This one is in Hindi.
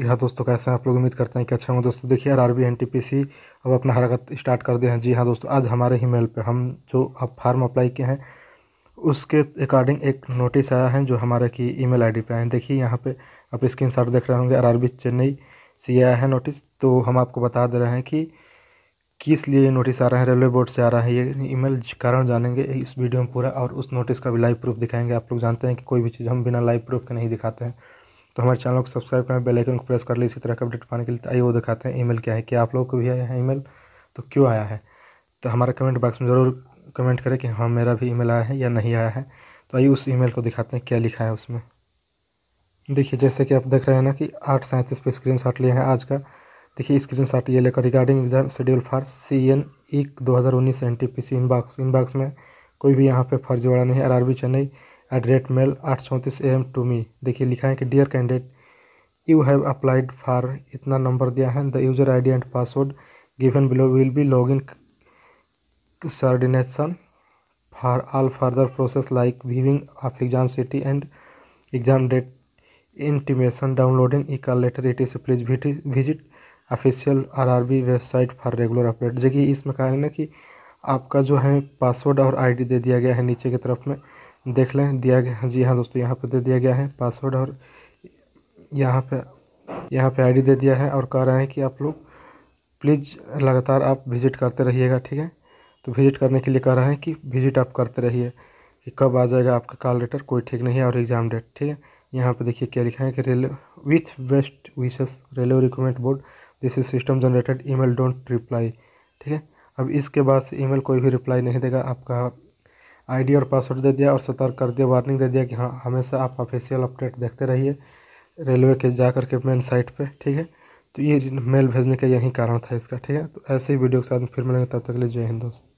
जी हाँ दोस्तों कैसे हैं आप लोग उम्मीद करते हैं कि अच्छा होंगे दोस्तों देखिए R R B N T P C अब अपना हरकत स्टार्ट कर दिए हैं जी हाँ दोस्तों आज हमारे ही मेल पर हम जो आप फार्म अप्लाई किए हैं उसके अकॉर्डिंग एक नोटिस आया है जो हमारे की ई मेल आई आए हैं देखिए यहाँ पर आप स्क्रीन शॉट देख रहे होंगे आर आर बी चेन्नई से आया है नोटिस तो हम आपको बता दे रहे हैं कि किस लिए ये नोटिस आ रहा है रेलवे बोर्ड से आ रहा है ये ईमेल कारण जानेंगे इस वीडियो में पूरा और उस नोटिस का भी लाइव प्रूफ दिखाएंगे आप लोग जानते हैं कि कोई भी चीज़ हम बिना लाइव प्रूफ के नहीं दिखाते हैं तो हमारे चैनल को सब्सक्राइब करें बेल आइकन को प्रेस कर लें इसी तरह का अपडेट पाने के लिए आइए वो दिखाते हैं ईमेल क्या है क्या आप लोग को भी आया है ईमेल तो क्यों आया है तो हमारा कमेंट बॉक्स में ज़रूर कमेंट करें कि हाँ मेरा भी ईमेल आया है या नहीं आया है तो आइए उस ईमेल को दिखाते हैं क्या लिखा है उसमें देखिए जैसे कि आप देख रहे हैं ना कि आठ सैंतीस पर स्क्रीन शॉट लिए हैं आज का देखिए स्क्रीन शॉट ये लेकर regarding exam schedule for C N एक दो हज़ार उन्नीस N T P C inbox inbox में कोई भी यहाँ पर फर्जीवाड़ा नहीं R R B Chennai at the rate mail आठ चौंतीस ए एम टू मी देखिए लिखा है कि dear candidate you have applied for इतना नंबर दिया है the user ID and password given below will be log in सर्डिनेशन for all further process like viewing of exam city and exam date intimation downloading e-call letter etc please visit official RRB website for regular update देखिए इसमें कहा है ना कि आपका जो है पासवर्ड और आईडी दे दिया गया है नीचे की तरफ में देख लें दिया गया जी हाँ दोस्तों यहाँ पर दे दिया गया है पासवर्ड और यहाँ पे यहाँ पे आईडी दे दिया है और कह रहे हैं कि आप लोग प्लीज़ लगातार आप विज़िट करते रहिएगा ठीक है तो विज़िट करने के लिए कह रहे हैं कि विज़िट आप करते रहिए कि कब आ जाएगा आपका कॉल लेटर कोई ठीक नहीं है और एग्ज़ाम डेट ठीक है यहाँ पे देखिए क्या लिखा है कि railway with best wishes railway recruitment board this is system generated e don't reply ठीक है अब इसके बाद से ई कोई भी रिप्लाई नहीं देगा आपका आईडी और पासवर्ड दे दिया और सतर्क कर दिया वार्निंग दे दिया कि हाँ हमेशा आप ऑफिशियल अपडेट देखते रहिए रेलवे के जा कर के मेन साइट पे ठीक है तो ये मेल भेजने का यही कारण था इसका ठीक है तो ऐसे ही वीडियो के साथ फिर मिलेंगे तब तक के लिए जय हिंद दोस्तों